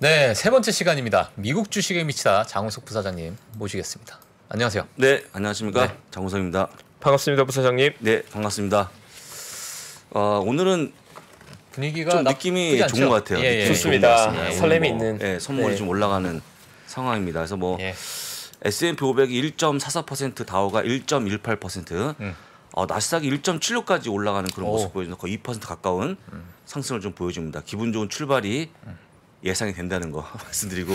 네, 세 번째 시간입니다. 미국 주식에 미치다 장우석 부사장님 모시겠습니다. 안녕하세요. 네, 안녕하십니까? 네. 장우석입니다. 반갑습니다, 부사장님. 네, 반갑습니다. 어, 오늘은 분위기가 좀 느낌이 좋은 것 같아요. 예, 예. 좋습니다. 예, 설렘이 뭐, 있는. 예, 선물이 네. 좀 올라가는 상황입니다. 그래서 뭐 예. S&P 500이 1.44%, 다우가 1.18%, 음. 어, 나스닥이 1.76까지 올라가는 그런 오. 모습 보여주는 거의 2% 가까운 음. 상승을 좀 보여줍니다. 기분 좋은 출발이 음. 예상이 된다는 거 말씀드리고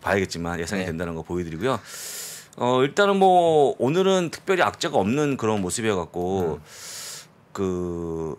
봐야겠지만 예상이 네. 된다는 거 보여드리고요. 어 일단은 뭐 오늘은 특별히 악재가 없는 그런 모습이어 갖고 음. 그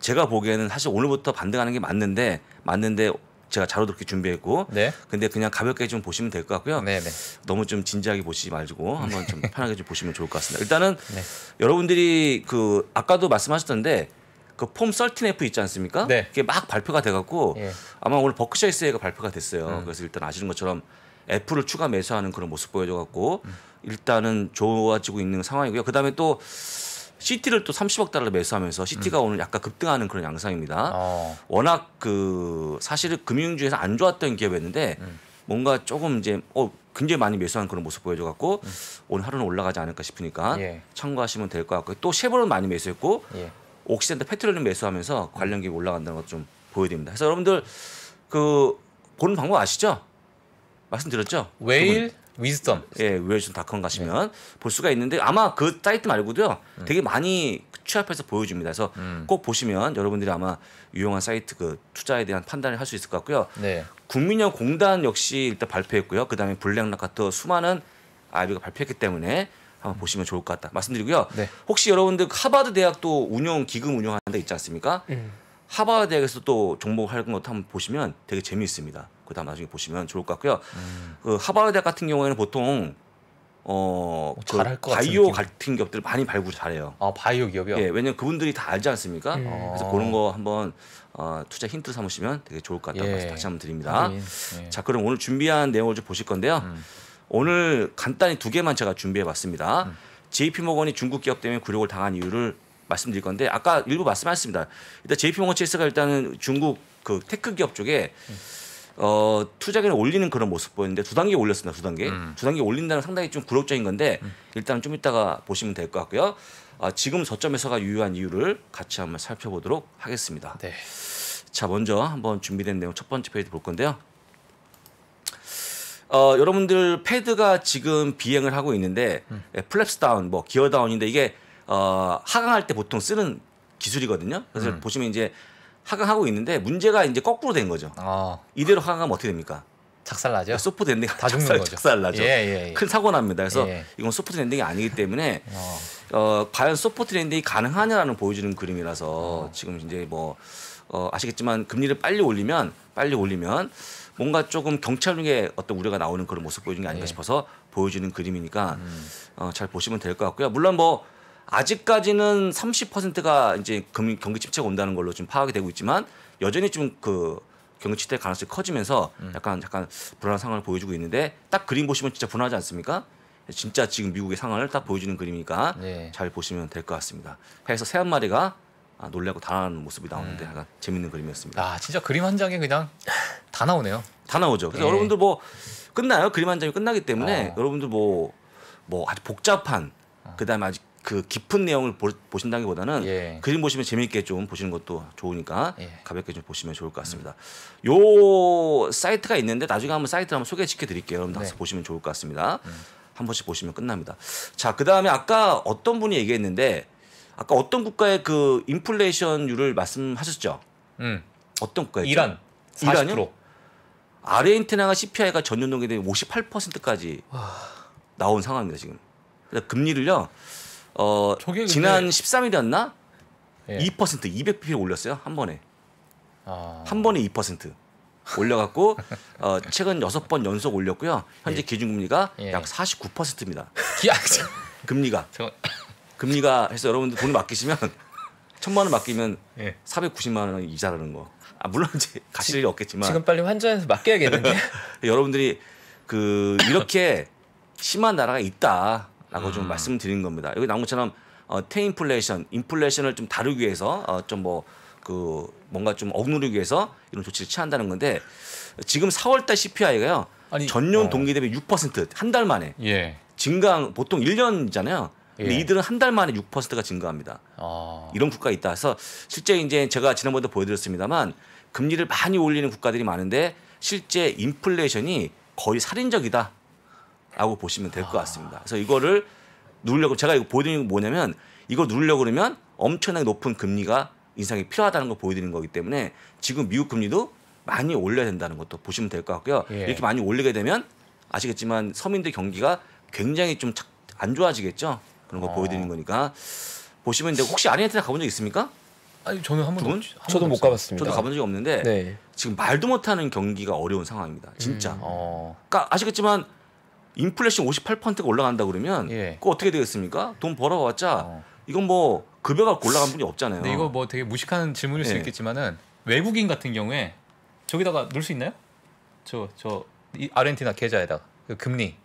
제가 보기에는 사실 오늘부터 반등하는 게 맞는데 맞는데 제가 자료도 그렇게 준비했고 네. 근데 그냥 가볍게 좀 보시면 될 것 같고요. 네네. 네. 너무 좀 진지하게 보시지 말고 한번 좀 편하게 좀 보시면 좋을 것 같습니다. 일단은 네. 여러분들이 그 아까도 말씀하셨던데 그폼 썰틴 F 있지 않습니까? 네. 그게 막 발표가 돼갖고 예. 아마 오늘 버크셔 에세가 발표가 됐어요. 음. 그래서 일단 아시는 것처럼 애플을 추가 매수하는 그런 모습 보여줘갖고 음. 일단은 좋아지고 있는 상황이고요. 그다음에 또 시티를 또 30억 달러 매수하면서 시티가 음. 오늘 약간 급등하는 그런 양상입니다. 어. 워낙 그 사실은 금융주에서 안 좋았던 기업이었는데 음. 뭔가 조금 이제 어 굉장히 많이 매수하는 그런 모습 보여줘갖고 음. 오늘 하루는 올라가지 않을까 싶으니까 예. 참고하시면 될 것 같고요. 또쉐보는 많이 매수했고 예. 옥시센터 페트롤륨 매수하면서 관련 기업 올라간다는 것 좀 보여드립니다. 그래서 여러분들 그 보는 방법 아시죠? 말씀드렸죠? 웨일 그 위즈덤. 예, 웨일스닷컴 가시면 네. 볼 수가 있는데 아마 그 사이트 말고도요. 음. 되게 많이 취합해서 보여줍니다. 그래서 음. 꼭 보시면 여러분들이 아마 유용한 사이트 그 투자에 대한 판단을 할 수 있을 것 같고요. 네. 국민연 공단 역시 일단 발표했고요. 그다음에 블랙락 카터 수많은 아이비가 발표했기 때문에 어, 음. 보시면 좋을 것 같다 말씀드리고요. 네. 혹시 여러분들 그 하버드 대학도 운영 기금 운영하는 데 있지 않습니까? 음. 하버드 대학에서 또 종목하는 것도 한번 보시면 되게 재미있습니다. 그다음 나중에 보시면 좋을 것 같고요. 음. 그 하버드 대학 같은 경우에는 보통 어, 그 바이오 같은 기업들 많이 발굴 잘해요. 아 바이오 기업이요? 예, 왜냐면 그분들이 다 알지 않습니까? 음. 그래서 그런 거 한번 어, 투자 힌트 삼으시면 되게 좋을 것 같다고 예. 다시 한번 드립니다. 예. 자, 그럼 오늘 준비한 내용을 좀 보실 건데요. 음. 오늘 간단히 두 개만 제가 준비해 봤습니다. 음. JP 모건이 중국 기업 때문에 굴욕을 당한 이유를 말씀드릴 건데 아까 일부 말씀하셨습니다. 일단 JP 모건 체스가 일단은 중국 그 테크 기업 쪽에 음. 어, 투자금을 올리는 그런 모습 보였는데 두 단계 올렸습니다. 두 단계. 음. 두 단계 올린다는 상당히 좀 굴욕적인 건데 음. 일단 좀 이따가 보시면 될 것 같고요. 아, 지금 저점에서가 유효한 이유를 같이 한번 살펴보도록 하겠습니다. 네. 자, 먼저 한번 준비된 내용 첫 번째 페이지 볼 건데요. 어, 여러분들 패드가 지금 비행을 하고 있는데 음. 예, 플랩스 다운, 뭐 기어 다운인데 이게 어, 하강할 때 보통 쓰는 기술이거든요. 그래서 음. 보시면 이제 하강하고 있는데 문제가 이제 거꾸로 된 거죠. 어. 이대로 하강하면 어떻게 됩니까? 작살 나죠. 예, 소프트 엔딩 다 죽는 작살, 거죠. 작살 나죠. 예, 예, 예. 큰 사고 납니다. 그래서 예. 이건 소프트 엔딩이 아니기 때문에 어. 어. 과연 소프트 엔딩이 가능하냐라는 보여주는 그림이라서 어. 지금 이제 뭐 어, 아시겠지만 금리를 빨리 올리면 빨리 올리면 뭔가 조금 경찰용의 어떤 우려가 나오는 그런 모습 보여는게 아닌가 예. 싶어서 보여주는 그림이니까 음. 어, 잘 보시면 될 것 같고요. 물론 뭐 아직까지는 30%가 이제 경기 침체가 온다는 걸로 지금 파악이 되고 있지만 여전히 좀그 경기 침체 가능성이 커지면서 음. 약간 약간 불안한 상황을 보여주고 있는데 딱 그림 보시면 진짜 불안하지 않습니까? 진짜 지금 미국의 상황을 딱 보여주는 그림이니까 네. 잘 보시면 될 것 같습니다. 해서 새 한 마리가 아, 놀래고 달아나는 모습이 나오는데 음. 약간 재밌는 그림이었습니다. 아 진짜 그림 한 장에 그냥 다 나오네요. 다 나오죠. 그래서 예. 여러분들 뭐 끝나요. 그림 한 장이 끝나기 때문에 어. 여러분들 뭐뭐 뭐 아주 복잡한 그다음에 아직 그 깊은 내용을 보, 신다기보다는 예. 그림 보시면 재미있게 좀 보시는 것도 좋으니까 예. 가볍게 좀 보시면 좋을 것 같습니다. 음. 요 사이트가 있는데 나중에 한번 사이트를 한번 소개시켜 드릴게요. 여러분들 네. 보시면 좋을 것 같습니다. 음. 한 번씩 보시면 끝납니다. 자, 그다음에 아까 어떤 분이 얘기했는데 아까 어떤 국가의 그 인플레이션율을 말씀하셨죠? 음. 어떤 국가였죠? 이란 40%. 이란이요? 아르헨티나가 CPI가 전년동기 대비 58%까지 와. 나온 상황입니다 지금. 그러니 금리를요. 어 지난 13일이었나? 예. 2% 200bp 올렸어요 한 번에. 아... 한 번에 2% 올려갖고 어, 최근 6번 연속 올렸고요. 현재 예. 기준금리가 예. 약 49%입니다. 금리가. 금리가 해서 여러분들 돈을 맡기시면 천만 원 맡기면 예. 490만 원 이자라는 거. 아, 물론 이제 가실 일이 없겠지만 지금 빨리 환전해서 맡겨야겠는데. 여러분들이 그 이렇게 심한 나라가 있다라고 음. 좀 말씀드린 을 겁니다. 여기 나온 것처럼 어, 테인플레이션, 인플레이션을 좀 다루기 위해서 어, 좀뭐 그 뭔가 좀 억누르기 위해서 이런 조치를 취한다는 건데 지금 4월달 CPI가요 아니, 전년 어. 동기 대비 6%한 달 만에 예. 증강 보통 1년이잖아요. 예. 이들은 한 달 만에 6%가 증가합니다. 아. 이런 국가 있다. 해서 실제 이제 제가 지난번에도 보여드렸습니다만 금리를 많이 올리는 국가들이 많은데 실제 인플레이션이 거의 살인적이다라고 보시면 될것 아. 같습니다. 그래서 이거를 누르려고 제가 이거 보여드리는 게 뭐냐면 이거 누르려고 그러면 엄청나게 높은 금리가 인상이 필요하다는 걸 보여드리는 거기 때문에 지금 미국 금리도 많이 올려야 된다는 것도 보시면 될 것 같고요. 예. 이렇게 많이 올리게 되면 아시겠지만 서민들 경기가 굉장히 좀 안 좋아지겠죠. 그런 거 아. 보여드리는 거니까 보시면 이제 혹시 아르헨티나 가본 적 있습니까? 아니 저는 한 번도 한 저도 번도 못 가봤습니다. 저도 가본 적이 없는데 네. 지금 말도 못하는 경기가 어려운 상황입니다. 진짜. 음, 어. 그러니까 아시겠지만 인플레이션 58%가 올라간다 그러면 예. 그 어떻게 되겠습니까? 돈 벌어봤자 어. 이건 뭐 급여가 올라간 분이 없잖아요. 근데 이거 뭐 되게 무식한 질문일 수 예. 네. 있겠지만은 외국인 같은 경우에 저기다가 넣을 수 있나요? 저저 아르헨티나 계좌에다가 그 금리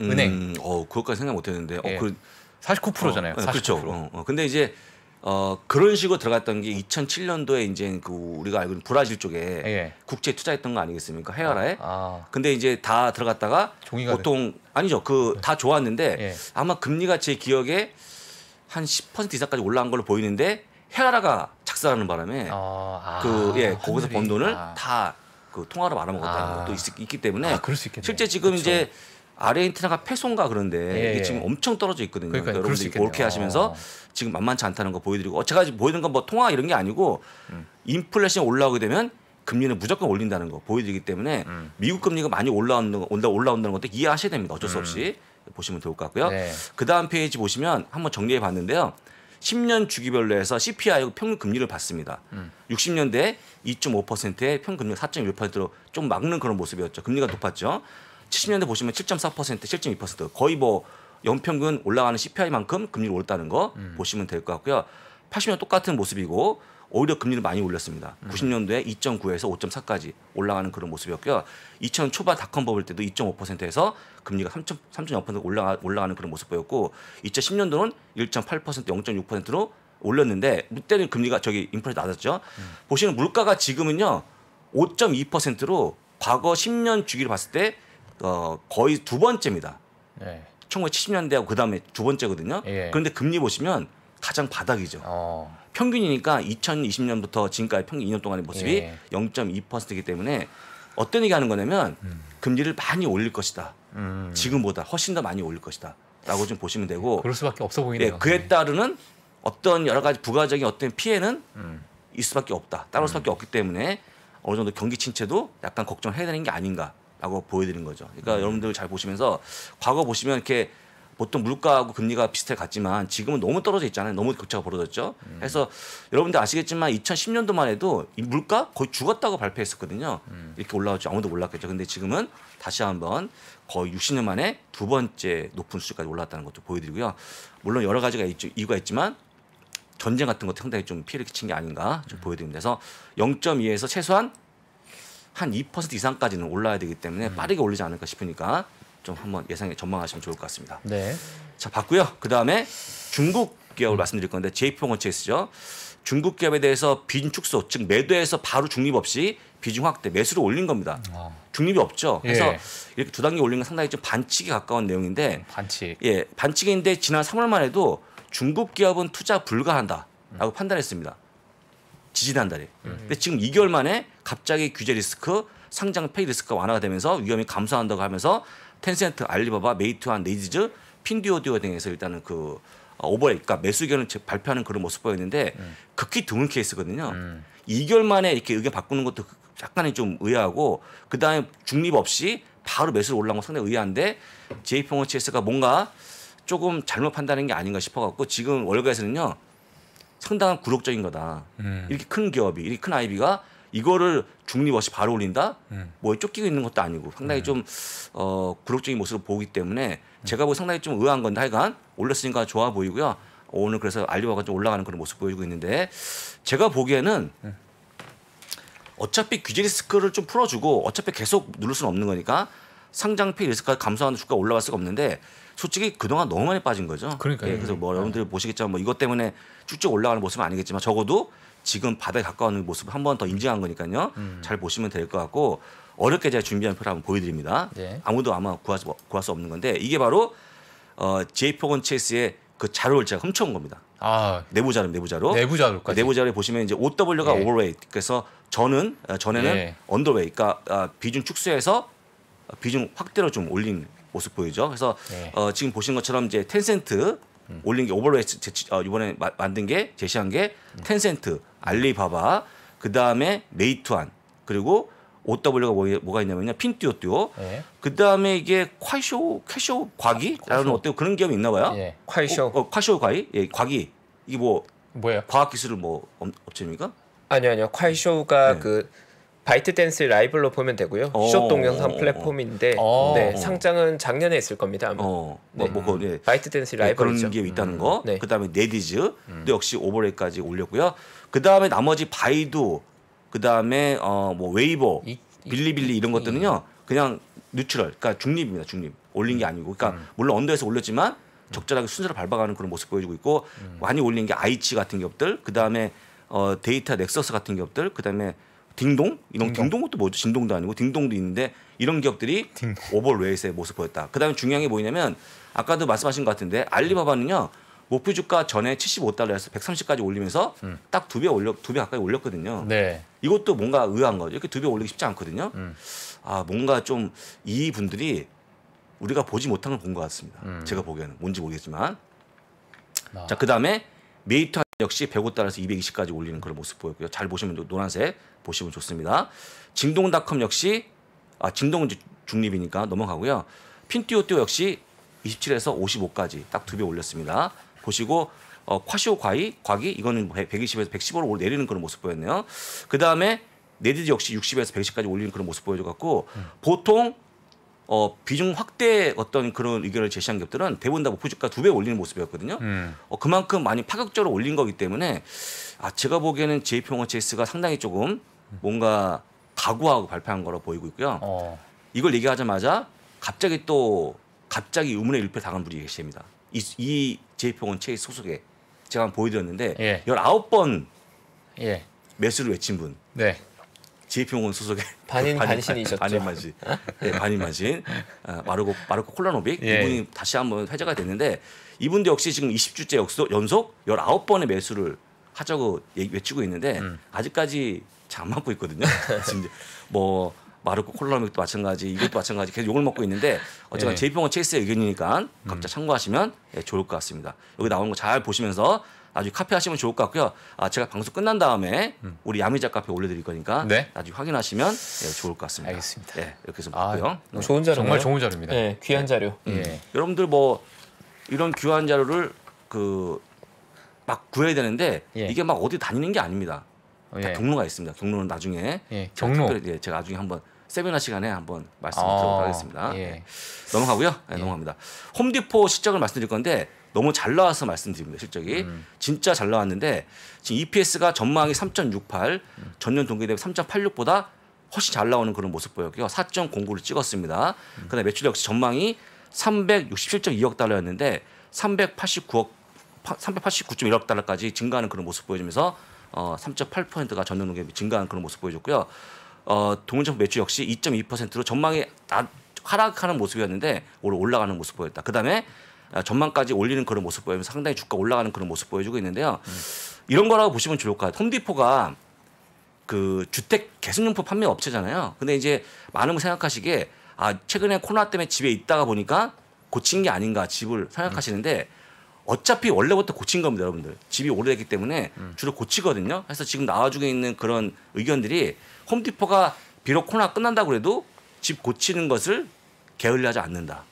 음, 은행. 어 그것까지 생각 못했는데. 어, 예. 어, 그 49%잖아요. 어, 49%. 그렇죠. 어, 어. 근데 이제 어 그런 식으로 들어갔던 게 2007년도에 이제 그 우리가 알고 있는 브라질 쪽에 예. 국제 투자했던 거 아니겠습니까? 헤아라에. 아, 아. 근데 이제 다 들어갔다가 보통 됐... 아니죠. 그다 네. 좋았는데 예. 아마 금리가 제 기억에 한 10% 이상까지 올라간 걸로 보이는데 헤아라가 착사하는 바람에 아, 아 그예 거기서 번 돈을 다 그 통화로 말아먹었다는 아. 것도 있, 기 때문에 아, 실제 지금 그쵸. 그렇죠. 이제 아르헨티나가 패송가 그런데 예, 이게 예. 지금 엄청 떨어져 있거든요. 그러니까, 그 여러분들이 그렇게 하시면서 어. 지금 만만치 않다는 거 보여드리고 어, 제가 지금 보이는 건 뭐 통화 이런 게 아니고 음. 인플레이션 올라오게 되면 금리는 무조건 올린다는 거 보여드리기 때문에 음. 미국 금리가 많이 올라온다 올라온다는 것도 이해하셔야 됩니다. 어쩔 수 음. 없이 음. 보시면 좋을 것 같고요. 네. 그 다음 페이지 보시면 한번 정리해 봤는데요. 10년 주기별로 해서 CPI 평균 금리를 봤습니다. 음. 60년대 2.5%에 평균 금리가 4.1%로 좀 막는 그런 모습이었죠. 금리가 높았죠. 70년대 보시면 7.4% 7.2% 거의 뭐 연평균 올라가는 CPI만큼 금리를 올렸다는 거 음. 보시면 될 것 같고요. 80년 똑같은 모습이고 오히려 금리를 많이 올렸습니다. 음. 90년도에 2.9에서 5.4까지 올라가는 그런 모습이었고요. 2 0 0 0 초반 닷컴 버블 때도 2.5%에서 금리가 3 0 올라가 올라가는 그런 모습 보였고 2010년도는 1.8% 0.6%로 올렸는데 그때는 금리가 저기 인플레 낮았죠. 음. 보시는 물가가 지금은요 5.2%로 과거 10년 주기를 봤을 때 어, 거의 두 번째입니다. 네. 예. 1970년대하고 그 다음에 두 번째거든요. 예. 그런데 금리 보시면 가장 바닥이죠. 어. 평균이니까 2020년부터 지금까지 평균 2년 동안의 모습이 예. 0.2%이기 때문에 어떤 얘기 하는 거냐면 음. 금리를 많이 올릴 것이다. 음. 지금보다 훨씬 더 많이 올릴 것이다. 라고 좀 보시면 되고 그럴 수밖에 없어 보이네요. 예, 그에 네. 따르는 어떤 여러 가지 부가적인 어떤 피해는 음. 있을 수밖에 없다. 따를 음. 수밖에 없기 때문에 어느 정도 경기 침체도 약간 걱정해야 되는 게 아닌가. 라고 보여드리는 거죠. 그러니까 음. 여러분들 잘 보시면서 과거 보시면 이렇게 보통 물가하고 금리가 비슷해 갔지만 지금은 너무 떨어져 있잖아요. 너무 격차가 벌어졌죠. 음. 그래서 여러분들 아시겠지만 2010년도만 해도 이 물가 거의 죽었다고 발표했었거든요. 음. 이렇게 올라올지 아무도 몰랐겠죠. 근데 지금은 다시 한번 거의 60년 만에 두 번째 높은 수준까지 올라왔다는 것도 보여드리고요. 물론 여러 가지가 있죠. 이유가 있지만 전쟁 같은 것도 상당히 좀 피해를 끼친 게 아닌가 좀 음. 보여드립니다. 그래서 0.2에서 최소한 한2% 이상까지는 올라야 되기 때문에 음. 빠르게 올리지 않을까 싶으니까 좀 한번 예상에 전망하시면 좋을 것 같습니다. 네. 자, 봤고요. 그다음에 중국 기업을 음. 말씀드릴 건데 JP모건 체스죠. 중국 기업에 대해서 비 축소, 즉 매도에서 바로 중립 없이 비중 확대, 매수를 올린 겁니다. 어. 중립이 없죠. 그래서 예. 이렇게 두 단계 올린 건 상당히 좀 반칙에 가까운 내용인데 음, 반칙. 예, 반칙인데 지난 3월만 해도 중국 기업은 투자 불가한다라고 음. 판단했습니다. 지지난달에. 음. 근데 지금 2개월 만에 갑자기 규제 리스크, 상장 페이 리스크가 완화가 되면서 위험이 감소한다고 하면서 텐센트, 알리바바, 메이트안 네이지즈, 핀디오디오 등에서 일단은 그 어, 오버에 그러니까 매수 의견을 발표하는 그런 모습 보였는데 음. 네. 극히 드문 케이스거든요. 음. 2개월 만에 이렇게 의견 바꾸는 것도 그 약간은 좀 의아하고 그다음에 중립 없이 바로 매수를 올라온 건 상당히 의아한데 제이펑어 체스가 뭔가 조금 잘못 판단한 게 아닌가 싶어 갖고 지금 월가에서는요. 상당한 굴욕적인 거다. 음. 이렇게 큰 기업이 이렇게 큰 아이비가 이거를 중립 없이 바로 올린다? 음. 뭐 쫓기고 있는 것도 아니고 상당히 음. 좀 어, 굴욕적인 모습을 보기 때문에 제가 보기 상당히 좀 의아한 건데 하여간 올렸으니까 좋아 보이고요. 오늘 그래서 알리바가 좀 올라가는 그런 모습 보여주고 있는데 제가 보기에는 네. 어차피 규제 리스크를 좀 풀어주고 어차피 계속 누를 수는 없는 거니까 상장피 리스크가 감소하는 주가 올라갈 수가 없는데 솔직히 그동안 너무 많이 빠진 거죠. 그러니까 예, 그래서 뭐 네. 여러분들 이 보시겠지만 뭐 이것 때문에 쭉쭉 올라가는 모습은 아니겠지만 적어도 지금 바다에 가까운 모습을 한 번 더 인증한 거니까요. 음. 잘 보시면 될 것 같고 어렵게 제가 준비한 표를 한번 보여드립니다. 네. 아무도 아마 구할 수, 구할 수 없는 건데 이게 바로 어, 제이포건 체스의 그 자료를 제가 훔쳐온 겁니다. 아, 내부 자료, 내부 자료. 내부 자료까지. 내부 자료 보시면 이제 OW가 예. overweight. 그래서 저는 어, 전에는 네. 예. 언더웨이. 그러니까 아, 비중 축소해서 비중 확대로 좀 올린 모습 보이죠. 그래서 네. 어, 지금 보신 것처럼 이제 텐센트 음. 올린 게 o v e e r w 오버웨이 어, 이번에 마, 만든 게 제시한 게 텐센트 음. 알리바바, 그 다음에 메이투안, 그리고 OW가 뭐, 뭐가 있냐면요. 핀띠오띠오. 예. 그 다음에 이게 콰이쇼, 쾌쇼, 과기? 라는 어때요? 그런 기업이 있나 봐요. 예. 어, 콰이쇼. 어, 어, 콰쇼 과기? 예, 과기. 이게 뭐. 뭐예요? 과학기술 을뭐 업체입니까? 아니요, 아니요. 콰이쇼가 네. 그 바이트 댄스 라이브로 보면 되고요. 어. 쇼 동영상 플랫폼인데 어. 네, 상장은 작년에 있을 겁니다. 아마. 어, 네. 뭐, 뭐, 네. 예. 바이트 댄스 라이브 예, 네, 그런 게 있다는 음. 거. 음. 네. 그다음에 네디즈 음. 또 역시 오버레이까지 올렸고요. 그 다음에 나머지 바이두, 그 다음에 어 뭐웨이보 이, 빌리빌리 이런 것들은요 그냥 뉴트럴, 그러니까 중립입니다. 중립 올린 게 아니고, 그러니까 음. 물론 언더에서 올렸지만 음. 적절하게 순서를 밟아가는 그런 모습 보여주고 있고 음. 많이 올린 게 아이치 같은 기업들, 그 다음에 어 데이터 넥서스 같은 기업들, 그 다음에 딩동 이런 딩동. 것도 뭐죠? 진동도 아니고 딩동도 있는데 이런 기업들이 딩동. 오버레이스의 모습 보였다. 그다음에 중요한 게 뭐냐면 아까도 말씀하신 것 같은데 알리바바는요. 음. 목표 주가 전에 75달러에서 130까지 올리면서 음. 딱두 배 올려 두 배 가까이 올렸거든요. 네. 이것도 뭔가 의아한 거죠. 이렇게 두 배 올리기 쉽지 않거든요. 음. 아 뭔가 좀 이 분들이 우리가 보지 못한 걸 본 것 같습니다. 음. 제가 보기에는 뭔지 모르겠지만 아. 자그 다음에 메이트 역시 105달러에서 220까지 올리는 그런 모습 보였고요. 잘 보시면 노란색 보시면 좋습니다. 징동닷컴 역시 아 징동은 중립이니까 넘어가고요. 핀티오띠오 역시 27에서 55까지 딱 두 배 올렸습니다. 보시고 어, 콰시오 과이, 과기 이거는 120에서 115로 올 내리는 그런 모습 보였네요. 그 다음에 네디드 역시 60에서 110까지 올리는 그런 모습 보여줘갖고 음. 보통 어, 비중 확대 어떤 그런 의견을 제시한 기업들은 대부분 다 목표주가 뭐 두배 올리는 모습이었거든요. 음. 어, 그만큼 많이 파격적으로 올린 거기 때문에 아, 제가 보기에는 JP모체스가 상당히 조금 뭔가 각오하고 발표한 거로 보이고 있고요. 어. 이걸 얘기하자마자 갑자기 또 갑자기 의문의 일패 당한 분이 계십니다. 이, 제이평원 책 소속에 제가 한번 보여드렸는데 예. 19번 예. 매수를 외친 분. 네. 지혜평원 소속의 반인 반신이셨죠. 반인 반신. 네, 반인 반신. 아, 마르코 마르코 콜라노빅 예. 이분이 다시 한번 회자가 됐는데 이분도 역시 지금 20주째 역수, 연속 19번의 매수를 하자고 외치고 있는데 음. 아직까지 잠안 맞고 있거든요. 지금 뭐 마르코 콜라믹도 마찬가지 이것도 마찬가지 계속 욕을 먹고 있는데 어쨌든 예. 제이병원 체스의 의견이니까 음. 각자 참고하시면 예, 좋을 것 같습니다. 여기 나오는 거 잘 보시면서 나중에 카페하시면 좋을 것 같고요. 아 제가 방송 끝난 다음에 음. 우리 야미자 카페 올려드릴 거니까 네. 나중에 확인하시면 예, 좋을 것 같습니다. 알겠습니다. 예, 이렇게 해서 먹고요 아, 네. 좋은 자료 정말 좋은 네. 자료입니다. 네, 귀한 자료. 음. 예. 여러분들 뭐 이런 귀한 자료를 그 막 구해야 되는데 예. 이게 막 어디 다니는 게 아닙니다. 예. 경로가 있습니다. 경로는 나중에 예, 경로 제가, 특별히, 예, 제가 나중에 한번 세미나 시간에 한번 말씀드리도록 아, 하겠습니다. 예. 예. 넘어가고요. 네, 넘어갑니다. 홈디포 실적을 말씀드릴 건데 너무 잘 나와서 말씀드립니다. 실적이 음. 진짜 잘 나왔는데 지금 EPS가 전망이 3.68 음. 전년 동기 대비 3.86보다 훨씬 잘 나오는 그런 모습 보였고요. 4.09를 찍었습니다. 음. 그다음 매출 역시 전망이 367.2억 달러였는데 389억 389.1억 달러까지 증가하는 그런 모습 보여주면서 어, 3.8%가 전년동기 증가한 그런 모습 보여줬고요. 어, 동일정 매출 역시 2.2%로 전망이 낮, 하락하는 모습이었는데 올 올라가는 모습 보였다. 그다음에 아, 전망까지 올리는 그런 모습 보이면 상당히 주가 올라가는 그런 모습 보여주고 있는데요. 음. 이런 거라고 보시면 좋을 것 같아요. 홈디포가 그 주택 개선용품 판매 업체잖아요. 근데 이제 많은 분 생각하시기에 아 최근에 코로나 때문에 집에 있다가 보니까 고친 게 아닌가 집을 생각하시는데 음. 어차피 원래부터 고친 겁니다, 여러분들. 집이 오래됐기 때문에 음. 주로 고치거든요. 그래서 지금 나와 중에 있는 그런 의견들이 홈디포가 비록 코로나 끝난다고 래도집 고치는 것을 게을리하지 않는다.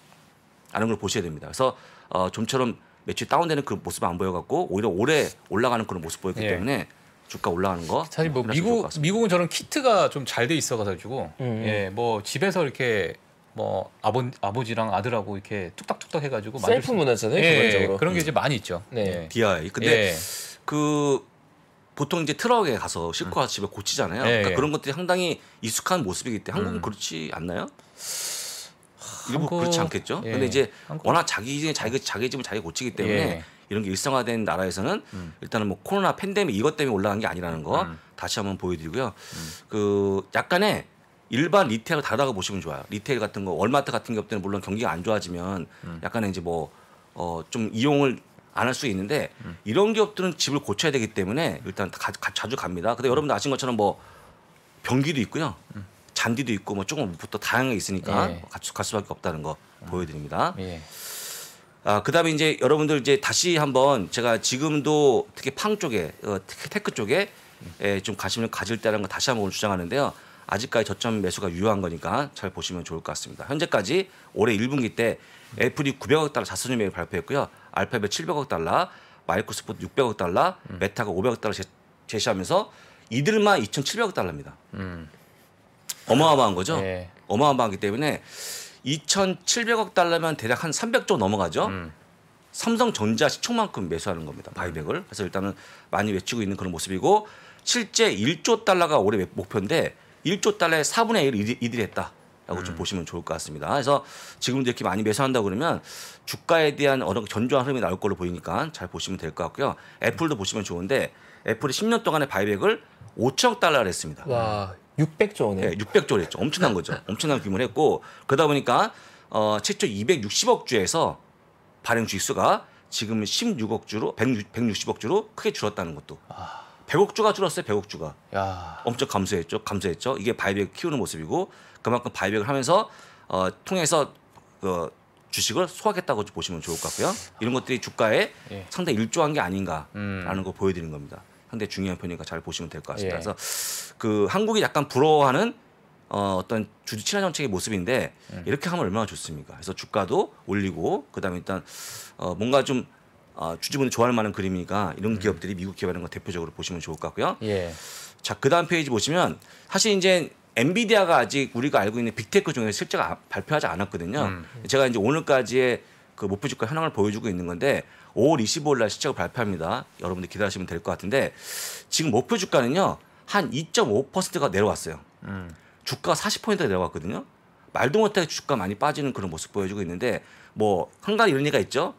라는 걸 보셔야 됩니다. 그래서 어, 좀처럼 매출 다운되는 그 모습 안 보여갖고 오히려 올해 올라가는 그런 모습 보였기 예. 때문에 주가 올라가는 거 사실 뭐 미국 미국은 저런 키트가 좀 잘 돼 있어가지고 음. 예뭐 집에서 이렇게 뭐 아버 아버지랑 아들하고 이렇게 뚝딱뚝딱 해가지고 셀프 문화잖아요 예, 기본적으로 그런 게 음. 이제 많이 있죠. 네. 예. d i 근데 예. 그 보통 이제 트럭에 가서 실컷 와 음. 집에 고치잖아요. 예, 그러니까 예. 그런 것들이 상당히 익숙한 모습이기 때문에 한국은 음. 그렇지 않나요? 일부 한국, 그렇지 않겠죠. 예. 근데 이제 한국. 워낙 자기 자기 자기 집을 자기 고치기 때문에 예. 이런 게 일상화된 나라에서는 음. 일단은 뭐 코로나 팬데믹 이것 때문에 올라간 게 아니라는 거 음. 다시 한번 보여드리고요. 음. 그 약간의 일반 리테일 다르다고 보시면 좋아요. 리테일 같은 거 월마트 같은 기업들은 물론 경기가 안 좋아지면 음. 약간의 이제 뭐어좀 이용을 안 할 수 있는데 음. 이런 기업들은 집을 고쳐야 되기 때문에 일단 가, 가, 자주 갑니다. 근데 여러분들 아신 것처럼 뭐 변기도 있고요. 음. 잔디도 있고 뭐 조금부터 다양하게 있으니까 예. 갈, 갈 수밖에 없다는 거 음. 보여드립니다. 예. 아, 그다음에 이제 여러분들 이제 다시 한번 제가 지금도 특히 팡 쪽에 어, 테크 쪽에 에, 음. 예, 좀 관심을 가질 때라는 거 다시 한번 주장하는데요. 아직까지 저점 매수가 유효한 거니까 잘 보시면 좋을 것 같습니다. 현재까지 올해 1분기 때 애플이 900억 달러 자선 매매 발표했고요. 알파벳 700억 달러, 마이크로소프트 600억 달러, 음. 메타가 500억 달러 제시하면서 이들만 2,700억 달러입니다. 음. 어마어마한 거죠. 네. 예. 어마어마하기 때문에 2,700억 달러면 대략 한 300조 넘어가죠. 음. 삼성전자 시총만큼 매수하는 겁니다. 바이백을. 그래서 일단은 많이 외치고 있는 그런 모습이고 실제 1조 달러가 올해 목표인데 1조 달러의 4분의 1을 이들, 했다. 라고 음. 좀 보시면 좋을 것 같습니다. 그래서 지금도 이렇게 많이 매수한다 그러면 주가에 대한 어느 견조한 흐름이 나올 걸로 보이니까 잘 보시면 될 것 같고요. 애플도 보시면 좋은데 애플이 10년 동안의 바이백을 5천억 달러를 했습니다. 와, 600조 원에. 네, 예, 600조를 했죠. 엄청난 거죠. 엄청난 규모를 했고 그러다 보니까 어, 최초 260억 주에서 발행 주수가 식 지금 16억 주로 160, 억 주로 크게 줄었다는 것도 아. 백옥주가 줄었어요. 백옥주가 야. 엄청 감소했죠. 감소했죠. 이게 바이백 키우는 모습이고 그만큼 바이백을 하면서 어, 통해서 그 주식을 소화했다고 보시면 좋을 것 같고요. 이런 것들이 주가에 예. 상당히 일조한 게 아닌가라는 음. 거 보여드리는 겁니다. 상당히 중요한 편이니까 잘 보시면 될 것 같습니다. 예. 그래서 그 한국이 약간 부러워하는 어, 어떤 주주 친화 정책의 모습인데 음. 이렇게 하면 얼마나 좋습니까? 그래서 주가도 올리고 그다음에 일단 어, 뭔가 좀 어, 아, 주주분들 좋아할 만한 그림이니까 이런 음. 기업들이 미국 기업이라는 거 대표적으로 보시면 좋을 것 같고요. 예. 자, 그다음 페이지 보시면 사실 이제 엔비디아가 아직 우리가 알고 있는 빅테크 중에서 실제가 아, 발표하지 않았거든요. 음. 제가 이제 오늘까지의 그 목표 주가 현황을 보여주고 있는 건데 5월 25일 날 실적을 발표합니다. 여러분들 기다리시면 될 것 같은데 지금 목표 주가는요. 한 2.5%가 내려왔어요. 음. 주가가 40%가 내려왔거든요. 말도 못하게 주가 많이 빠지는 그런 모습 보여주고 있는데 뭐 한가지 이런 얘기가 있죠.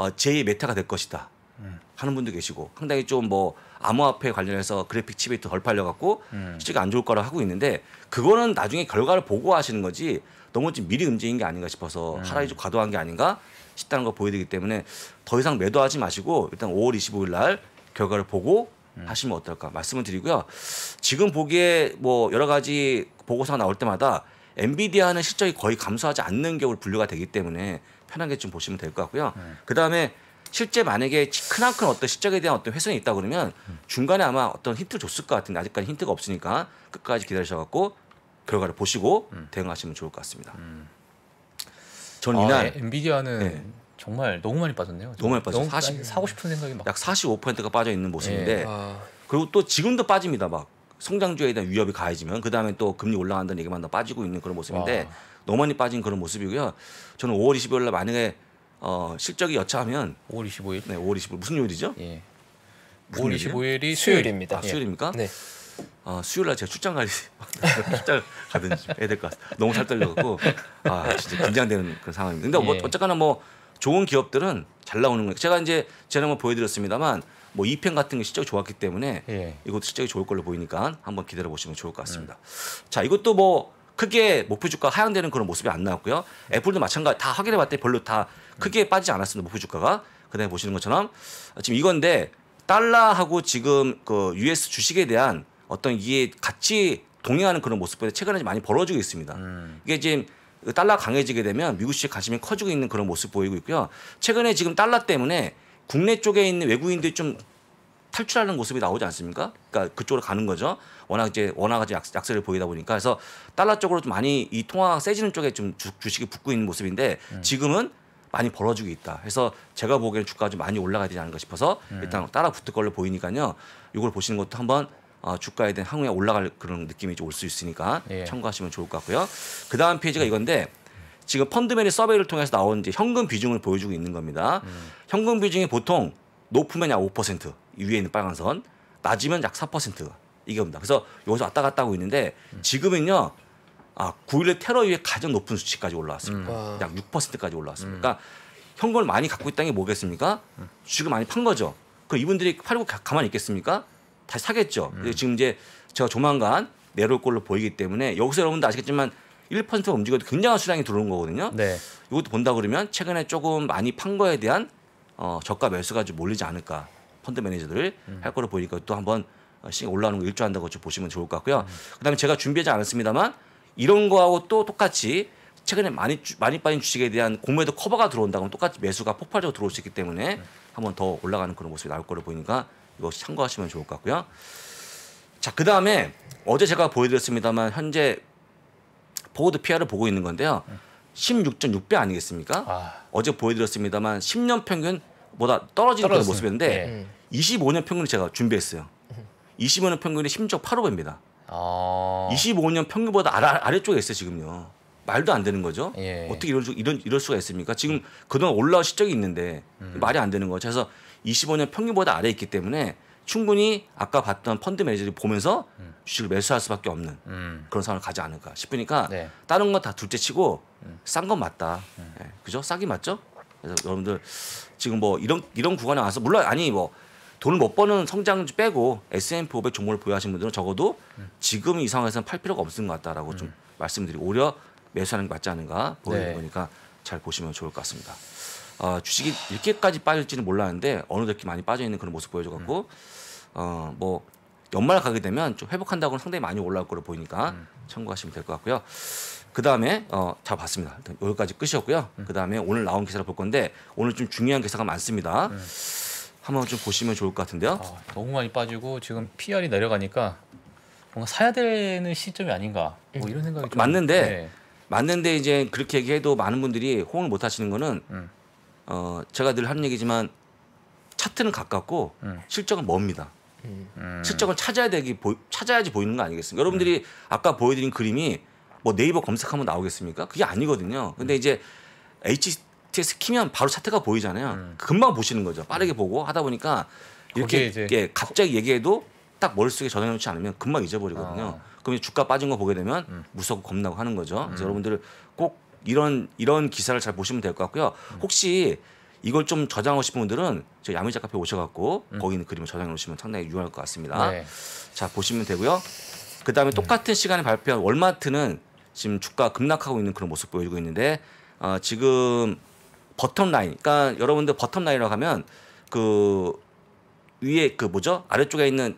어, 제2의 메타가 될 것이다 음. 하는 분도 계시고 상당히 좀 뭐 암호화폐 관련해서 그래픽 칩이 덜 팔려갖고 음. 실제가 안 좋을 거라고 하고 있는데 그거는 나중에 결과를 보고 하시는 거지 너무 좀 미리 움직인 게 아닌가 싶어서 음. 하락이 좀 과도한 게 아닌가 싶다는 걸 보여드리기 때문에 더 이상 매도하지 마시고 일단 5월 25일 날 결과를 보고 음. 하시면 어떨까 말씀을 드리고요. 지금 보기에 뭐 여러 가지 보고서가 나올 때마다 엔비디아는 실적이 거의 감소하지 않는 경우로 분류가 되기 때문에 편하게 좀 보시면 될 것 같고요. 네. 그 다음에 실제 만약에 크나큰 어떤 실적에 대한 어떤 훼손이 있다 그러면 음. 중간에 아마 어떤 힌트를 줬을 것 같은데 아직까지 힌트가 없으니까 끝까지 기다리셔갖고 결과를 보시고 음. 대응하시면 좋을 것 같습니다. 음. 저는 아, 이날 아, 엔비디아는 네. 정말 너무 많이 빠졌네요. 너무 많이 빠졌어요. 40, 사고 싶은 생각이 막약 45%가 빠져 있는 모습인데 네. 그리고 또 지금도 빠집니다. 막 성장주에 대한 위협이 가해지면 그 다음에 또 금리 올라간다는 얘기만 더 빠지고 있는 그런 모습인데 와. 너무많이 빠진 그런 모습이고요. 저는 5월 25일 날 만약에 어, 실적이 여차하면 5월 25일. 네, 5월 25일 무슨 요일이죠? 예. 무슨 5월 25일이 수요일입니다. 아, 예. 수요일입니까? 예. 네. 어, 수요일 날 제가 출장 갈 출장 가든지 해야 될 것 같습니다. 너무 살떨려갖고 아 진짜 긴장되는 그런 상황입니다. 근데 뭐 예. 뭐, 어쨌거나 뭐 좋은 기업들은 잘 나오는 거예요. 제가 이제 지난번 보여드렸습니다만 뭐 2편 같은 게 실적이 좋았기 때문에 예. 이것도 실적이 좋을 걸로 보이니까 한번 기다려 보시면 좋을 것 같습니다. 음. 자 이것도 뭐 크게 목표 주가 하향되는 그런 모습이 안 나왔고요. 애플도 마찬가지 다 확인해 봤더니 별로 다 크게 빠지지 않았습니다. 목표 주가가. 그다음에 보시는 것처럼 지금 이건데 달러하고 지금 그 US 주식에 대한 어떤 이게 같이 동행하는 그런 모습보다 최근에 많이 벌어지고 있습니다. 음. 이게 지금 그 달러 강해지게 되면 미국 주식 관심이 커지고 있는 그런 모습 보이고 있고요. 최근에 지금 달러 때문에 국내 쪽에 있는 외국인들이 좀 탈출하는 모습이 나오지 않습니까? 그러니까 그쪽으로 가는 거죠. 워낙 이제 워낙 이제 약세를 보이다 보니까 그래서 달러 쪽으로 좀 많이 이 통화 세지는 쪽에 좀 주, 식이 붙고 있는 모습인데 네. 지금은 많이 벌어지고 있다. 그래서 제가 보기에는 주가 가좀 많이 올라가야 되지 않을까 싶어서 네. 일단 따라 붙을 걸로 보이니까요. 이걸 보시는 것도 한번 어, 주가에 대한 향후에 올라갈 그런 느낌이 올수 있으니까 예. 참고하시면 좋을 것 같고요. 그 다음 페이지가 이건데 지금 펀드맨이 서베이를 통해서 나온 이제 현금 비중을 보여주고 있는 겁니다. 음. 현금 비중이 보통 높으면 약5% 위에 있는 빨간 선 낮으면 약 4% 이겁니다. 게 그래서 여기서 왔다 갔다 하고 있는데 지금은요. 아, 9.11 테러 이후에 가장 높은 수치까지 올라왔습니다. 음. 아. 약 6%까지 올라왔습니다. 음. 그러니까 현금을 많이 갖고 있다는 게 뭐겠습니까? 지금 많이 판 거죠. 그 이분들이 팔고 가만히 있겠습니까? 다시 사겠죠. 음. 지금 이제 제가 조만간 내려올 걸로 보이기 때문에 여기서 여러분들 아시겠지만 1%가 움직여도 굉장한 수량이 들어온 거거든요. 네. 이것도 본다 그러면 최근에 조금 많이 판 거에 대한 어, 저가 매수가 좀 몰리지 않을까 펀드 매니저들을 음. 할 거로 보이니까 또 한번 시장 어, 올라오는 거 일조한다고 좀 보시면 좋을 것 같고요. 음. 그다음에 제가 준비하지 않았습니다만 이런 거하고 또 똑같이 최근에 많이 많이 빠진 주식에 대한 공매도 커버가 들어온다고 똑같이 매수가 폭발적으로 들어올 수 있기 때문에 네. 한번 더 올라가는 그런 모습이 나올 거로 보이니까 이거 참고하시면 좋을 것 같고요. 자, 그 다음에 어제 제가 보여드렸습니다만 현재 포워드 PR을 보고 있는 건데요. 16.6배 아니겠습니까? 아. 어제 보여드렸습니다만 10년 평균 보다 떨어지는 그런 모습인데 네. 25년 평균을 제가 준비했어요. 25년 평균이 심지 8호배입니다. 아... 25년 평균보다 아래, 쪽에 있어요 지금요. 말도 안 되는 거죠. 예. 어떻게 이럴, 수, 이런, 이럴 수가 있습니까? 지금 음. 그동안 올라온 실적이 있는데 음. 말이 안 되는 거죠. 그래서 25년 평균보다 아래에 있기 때문에 충분히 아까 봤던 펀드 매니저들이 보면서 음. 주식을 매수할 수밖에 없는 음. 그런 상황을 가지 않을까 싶으니까 네. 다른 건 다 둘째치고 음. 싼건 맞다. 네. 그죠? 싸긴 맞죠? 그래서 여러분들 지금 뭐 이런 이런 구간에 와서 물론 아니 뭐 돈을 못 버는 성장 빼고 S&P 500 종목을 보유하신 분들은 적어도 네. 지금 이 상황에서는 팔 필요가 없는 것 같다라고 음. 좀 네. 말씀드리고 오히려 매수하는 게 맞지 않은가 보이는 네. 거니까 잘 보시면 좋을 것 같습니다. 어, 주식이 이렇게까지 빠질지는 몰랐는데 어느덧 이렇게 많이 빠져 있는 그런 모습 보여줘갖고 음. 어뭐 연말 가게 되면 좀 회복한다고는 상당히 많이 올라올 거로 보이니까 음. 참고하시면 될 것 같고요. 그 다음에 어, 자 봤습니다. 여기까지 끝이었고요. 음. 그 다음에 오늘 나온 기사를 볼 건데 오늘 좀 중요한 기사가 많습니다. 음. 한번 좀 보시면 좋을 것 같은데요. 아, 너무 많이 빠지고 지금 PR이 내려가니까 뭔가 사야 되는 시점이 아닌가 뭐 이런 생각이 좀 맞는데 네. 맞는데 이제 그렇게 얘기해도 많은 분들이 호응을 못 하시는 거는 음. 어, 제가 늘 하는 얘기지만 차트는 가깝고 음. 실적은 멉니다. 음. 음. 실적을 찾아야 되기 보, 찾아야지 보이는 거 아니겠습니까? 여러분들이 아까 보여드린 그림이 뭐 네이버 검색하면 나오겠습니까? 그게 아니거든요. 근데 이제 HTS 키면 바로 차트가 보이잖아요. 음. 금방 보시는 거죠. 빠르게 음. 보고 하다 보니까 이렇게 이제... 예, 갑자기 얘기해도 딱 머릿속에 저장해놓지 않으면 금방 잊어버리거든요. 아. 그럼 주가 빠진 거 보게 되면 음. 무섭고 겁나고 하는 거죠. 그래서 여러분들 꼭 이런 이런 기사를 잘 보시면 될 것 같고요. 혹시 이걸 좀 저장하고 싶은 분들은 저 야미자 카페 오셔갖고 음. 거기 있는 그림을 저장해 놓으시면 상당히 유용할 것 같습니다. 네. 자 보시면 되고요. 그 다음에 똑같은 시간에 발표한 월마트는 지금 주가 급락하고 있는 그런 모습 보여주고 있는데 어, 지금 버텀 라인, 그러니까 여러분들 버텀 라인이라고 하면 그 위에 그 뭐죠 아래쪽에 있는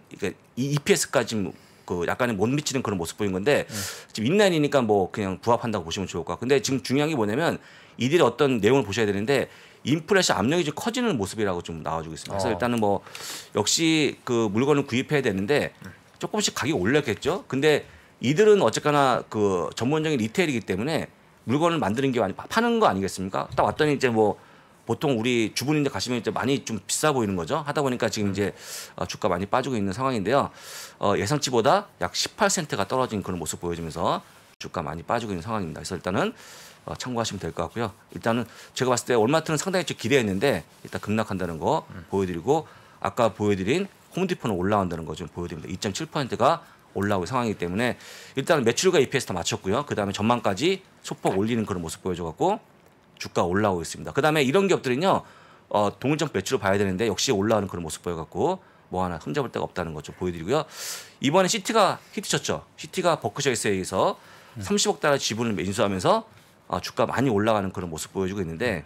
이 EPS까지 뭐 그 약간의 못 미치는 그런 모습 보인 건데 네. 지금 인라인이니까 뭐 그냥 부합한다고 보시면 좋을 것 같고 근데 지금 중요한 게 뭐냐면 이들의 어떤 내용을 보셔야 되는데 인플레이션 압력이 좀 커지는 모습이라고 좀 나와주고 있습니다. 그래서 어. 일단은 뭐 역시 그 물건을 구입해야 되는데 네. 조금씩 가격이 올랐겠죠 근데 이들은 어쨌거나 그 전문적인 리테일이기 때문에 물건을 만드는 게 아니 파는 거 아니겠습니까? 딱 왔더니 이제 뭐 보통 우리 주부님들 가시면 이제 많이 좀 비싸 보이는 거죠. 하다 보니까 지금 이제 어, 주가 많이 빠지고 있는 상황인데요. 어, 예상치보다 약 18센트가 떨어진 그런 모습 보여지면서 주가 많이 빠지고 있는 상황입니다. 그래서 일단은 어, 참고하시면 될 것 같고요. 일단은 제가 봤을 때 월마트는 상당히 좀 기대했는데 일단 급락한다는 거 음. 보여드리고 아까 보여드린 홈디포는 올라온다는 거좀 보여드립니다. 2.7%가 올라오고 상황이기 때문에 일단은 매출과 EPS 다 맞췄고요. 그다음에 전망까지 소폭 올리는 그런 모습 보여줘갖고 주가 올라오고 있습니다. 그다음에 이런 기업들은요. 어, 동일적 매출을 봐야 되는데 역시 올라오는 그런 모습 보여갖고 뭐 하나 흠잡을 데가 없다는 것좀 보여드리고요. 이번에 시티가 히트쳤죠. 시티가 버크셔에서에 서 30억 달러 지분을 인수하면서 어, 주가 많이 올라가는 그런 모습 보여주고 있는데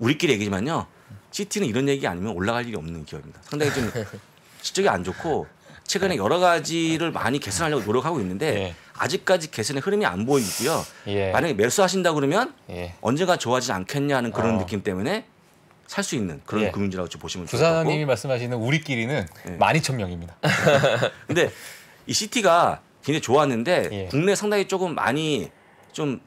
우리끼리 얘기지만요. 시티는 이런 얘기 아니면 올라갈 일이 없는 기업입니다. 상당히 좀 실적이 안 좋고 최근에 여러 가지를 네. 많이 개선하려고 노력하고 있는데 예. 아직까지 개선의 흐름이 안 보이고요. 예. 만약에 매수하신다 그러면 예. 언제가 좋아지지 않겠냐는 그런 어. 느낌 때문에 살 수 있는 그런 예. 금융주라고 보시면 좋을 것 같고. 부사장님이 말씀하시는 우리끼리는 예. 12,000명입니다. 근데 이 시티가 굉장히 좋았는데 예. 국내 상당히 조금 많이 좀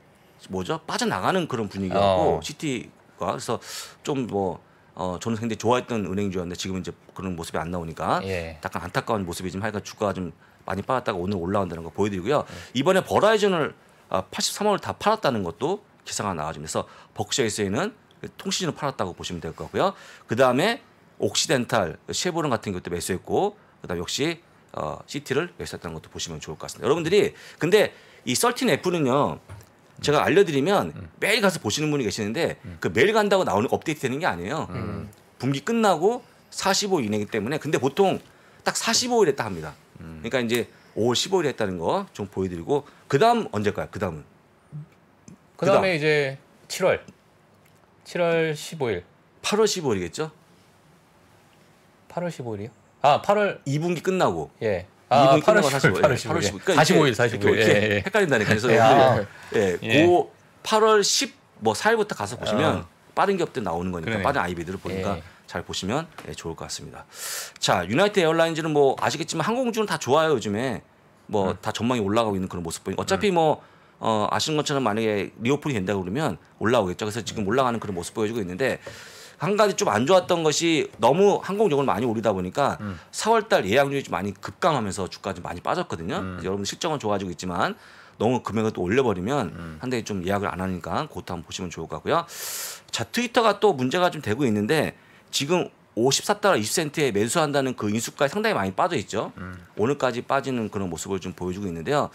뭐죠? 빠져나가는 그런 분위기였고 어. 시티가 그래서 좀뭐 어 저는 굉장히 좋아했던 은행주였는데 지금 은 이제 그런 모습이 안 나오니까 예. 약간 안타까운 모습이 지금 하여간 주가가 좀 많이 빠졌다가 오늘 올라온다는 거 보여드리고요. 예. 이번에 버라이즌을 아, 83원을 다 팔았다는 것도 기사가 나와주면서 버크셔에서는 통신을 팔았다고 보시면 될 거고요. 그 다음에 옥시덴탈, 쉐보론 같은 것도 매수했고 그다음 에 역시 어, 시티를 매수했다는 것도 보시면 좋을 것 같습니다. 여러분들이 근데 이 썰틴 F는요 제가 알려드리면 음. 매일 가서 보시는 분이 계시는데 음. 그 매일 간다고 나오는 업데이트 되는 게 아니에요. 음. 음. 분기 끝나고 45일 이내기 때문에 근데 보통 딱 45일 했다 합니다. 음. 그러니까 이제 5월 15일 했다는 거 좀 보여드리고 그다음 언제일까요? 그다음은 그다음에 이제 7월 7월 15일 8월 15일이겠죠? 8월 15일이요? 아 8월 2분기 끝나고 예 아, 2분 8월 15일, 8 5일 8월 15일. 그러니까 45일, 45일. 이렇게 예, 예. 헷갈린다니까. 그래서 예. 예. 예. 고 8월 10뭐 4일부터 가서 보시면 어. 빠른 기업들 나오는 거니까 그러네. 빠른 아이비들을 보니까 예. 잘 보시면 예, 좋을 것 같습니다. 자, 유나이티 에어라인즈는 뭐 아시겠지만 항공주는 다 좋아요 요즘에 뭐다 음. 전망이 올라가고 있는 그런 모습 보니 어차피 음. 뭐 어, 아시는 것처럼 만약에 리오픈이 된다 그러면 올라오겠죠. 그래서 지금 음. 올라가는 그런 모습 보여주고 있는데 한 가지 좀 안 좋았던 것이 너무 항공적으로 많이 오르다 보니까 음. 4월달 예약률이 좀 많이 급감하면서 주가 좀 많이 빠졌거든요. 음. 여러분 실적은 좋아지고 있지만 너무 금액을 또 올려버리면 음. 한데 좀 예약을 안 하니까 그것도 한번 보시면 좋을 것 같고요. 자 트위터가 또 문제가 좀 되고 있는데 지금 54달러 20센트에 매수한다는 그 인수가에 상당히 많이 빠져 있죠. 음. 오늘까지 빠지는 그런 모습을 좀 보여주고 있는데요.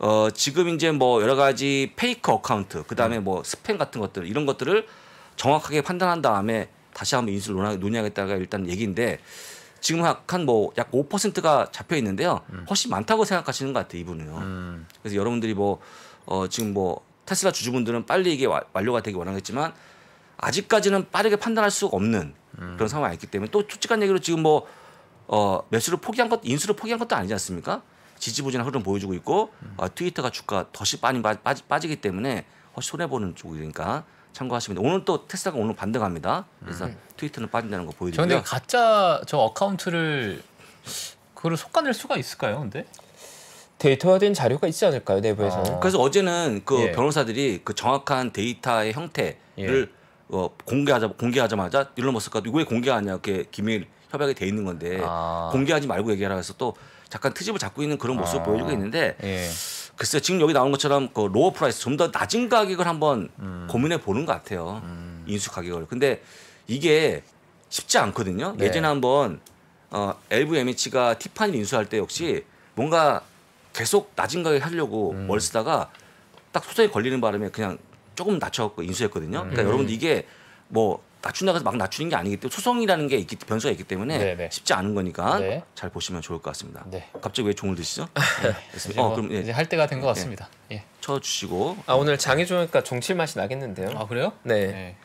어, 지금 이제 뭐 여러 가지 페이커 어카운트, 그 다음에 음. 뭐 스팸 같은 것들, 이런 것들을 정확하게 판단한 다음에 다시 한번 인수를 논의하겠다가 일단 얘기인데 지금 한뭐 약 5%가 잡혀 있는데요. 음. 훨씬 많다고 생각하시는 것 같아요, 이분은요. 음. 그래서 여러분들이 뭐 어, 지금 뭐 테슬라 주주분들은 빨리 이게 와, 완료가 되기 원하겠지만 아직까지는 빠르게 판단할 수가 없는 음. 그런 상황이 있기 때문에 또 솔직한 얘기로 지금 뭐 어, 매수를 포기한 것, 인수를 포기한 것도 아니지 않습니까? 지지부진한 흐름 보여주고 있고 어, 트위터가 주가 더시 빠지, 빠지, 빠지기 때문에 훨씬 손해보는 쪽이니까 참고하시면 오늘 또 테슬라가 오늘 반등합니다. 그래서 음. 네. 트위터는 빠진다는 거 보여드리고요. 근데 가짜 저 어카운트를 그걸 속아낼 수가 있을까요? 근데 데이터화된 자료가 있지 않을까요 내부에서는? 아. 그래서 어제는 그 예. 변호사들이 그 정확한 데이터의 형태를 예. 어, 공개하자 공개하자마자 일론 머스크가 왜 공개하냐 이렇게 기밀 협약이 돼 있는 건데 아. 공개하지 말고 얘기하라 해서 또 잠깐 트집을 잡고 있는 그런 모습을 아. 보여주고 있는데. 예. 글쎄 지금 여기 나온 것처럼 그 로어 프라이스 좀 더 낮은 가격을 한번 음. 고민해 보는 것 같아요. 음. 인수 가격을. 근데 이게 쉽지 않거든요. 네. 예전에 한번 어, LVMH가 티파니 인수할 때 역시 뭔가 계속 낮은 가격 하려고 음. 뭘 쓰다가 딱 소송에 걸리는 바람에 그냥 조금 낮춰갖고 인수했거든요. 그러니까 음. 여러분 이게 뭐 낮춘다 해서 막 낮추는 게 아니기 때문에 소송이라는 게 있기, 변수가 있기 때문에 네네. 네. 쉽지 않은 거니까 네. 잘 보시면 좋을 것 같습니다. 네. 갑자기 왜 종을 드시죠? 네, 이제, 뭐 어, 그럼, 예. 이제 할 때가 된것 예. 같습니다. 예. 쳐주시고 아 오늘 장이 좋으니까 종칠 맛이 나겠는데요. 아 그래요? 네. 네.